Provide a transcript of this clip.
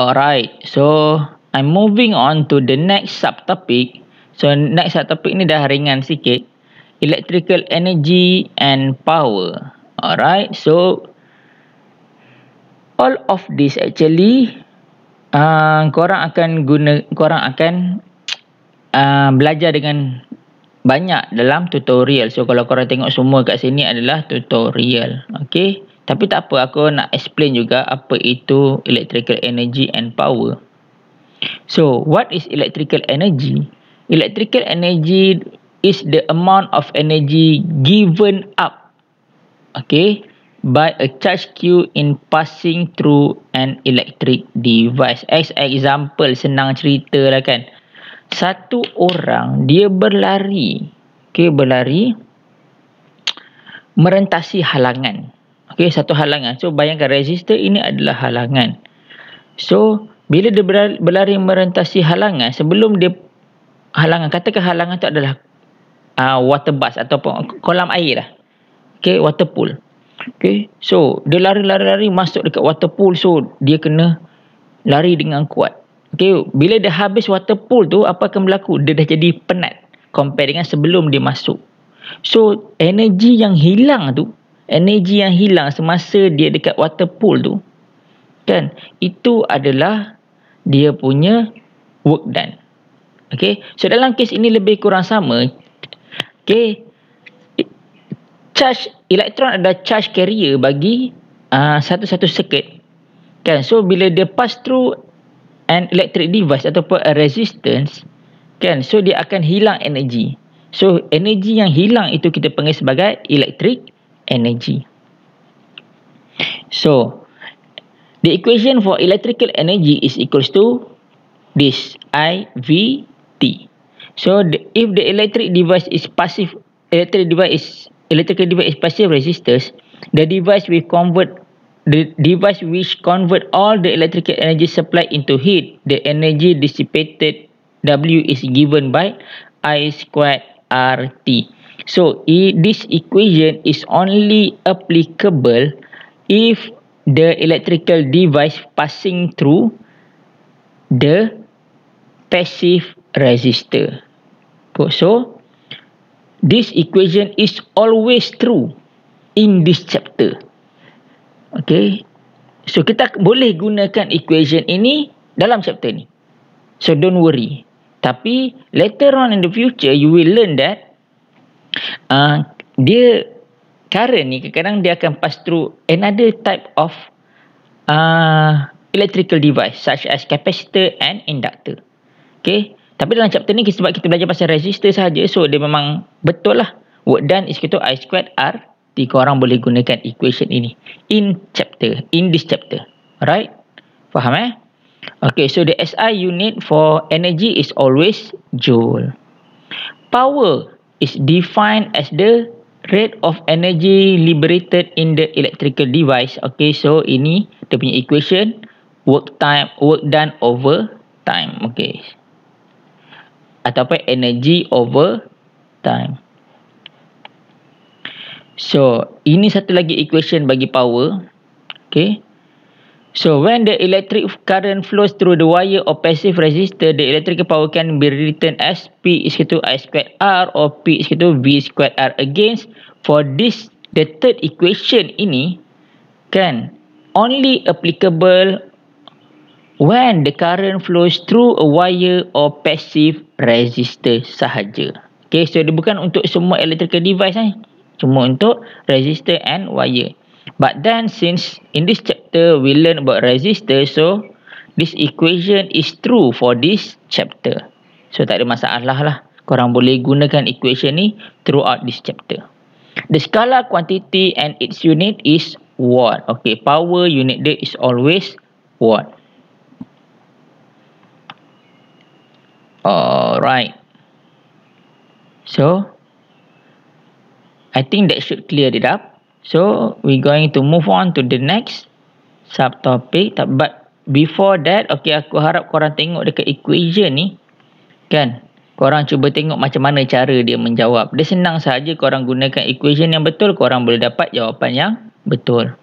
Alright, so I'm moving on to the next subtopic. So next subtopic ni dah ringan sikit. Electrical energy and power. Alright, so all of this actually uh, korang akan guna, korang akan uh, belajar dengan banyak dalam tutorial. So kalau korang tengok semua kat sini adalah tutorial. Okay. Tapi tak apa, aku nak explain juga apa itu electrical energy and power. So, what is electrical energy? Electrical energy is the amount of energy given up okay, by a charge Q in passing through an electric device. As example, senang cerita lah kan. Satu orang, dia berlari. Okay, berlari. Merentasi halangan. Okey, satu halangan. So, bayangkan resistor ini adalah halangan. So, bila dia berlari merentasi halangan, sebelum dia halangan, katakan halangan itu adalah uh, water bus ataupun kolam air lah. Okey, water pool. Okey, so dia lari-lari-lari masuk dekat water pool. So, dia kena lari dengan kuat. Okey, bila dia habis water pool tu, apa akan berlaku? Dia dah jadi penat compare dengan sebelum dia masuk. So, energi yang hilang tu energi yang hilang semasa dia dekat water pool tu kan itu adalah dia punya work done okey so dalam kes ini lebih kurang sama okey charge elektron ada charge carrier bagi ah, satu-satu uh, circuit kan so bila dia pass through an electric device ataupun a resistance kan so dia akan hilang energi so energi yang hilang itu kita panggil sebagai electric energy. So, the equation for electrical energy is equals to this IVT. So, the, if the electric device is passive, electric device is electrical device is passive resistors, the device will convert the device which convert all the electrical energy supply into heat. The energy dissipated W is given by I squared RT. So e, this equation is only applicable if the electrical device passing through the passive resistor. So this equation is always true in this chapter. Okay. So kita boleh gunakan equation ini dalam chapter ni. So don't worry. Tapi later on in the future you will learn that uh, dia current ni kadang-kadang dia akan pass through another type of uh, electrical device such as capacitor and inductor. Okay. Tapi dalam chapter ni sebab kita belajar pasal resistor saja, so dia memang betul lah. Work done is equal I squared R. Jadi korang boleh gunakan equation ini in chapter, in this chapter. Alright? Faham eh? Okay, so the SI unit for energy is always joule. Power is defined as the rate of energy liberated in the electrical device. Okay, so ini dia punya equation work time work done over time. Okay. Ataupun energy over time. So, ini satu lagi equation bagi power. Okay. So when the electric current flows through the wire or passive resistor, the electrical power can be written as P is equal to I squared R or P is equal to V squared R again. For this, the third equation ini can only applicable when the current flows through a wire or passive resistor sahaja. Okay, so dia bukan untuk semua electrical device eh. Cuma untuk resistor and wire. But then since in this chapter we learn about resistor, so this equation is true for this chapter. So tak ada masalah lah. Korang boleh gunakan equation ni throughout this chapter. The scalar quantity and its unit is watt. Okay, power unit dia is always watt. Alright. So, I think that should clear it up. So, we going to move on to the next subtopic. But before that, okay, aku harap korang tengok dekat equation ni. Kan? Korang cuba tengok macam mana cara dia menjawab. Dia senang saja korang gunakan equation yang betul, korang boleh dapat jawapan yang betul.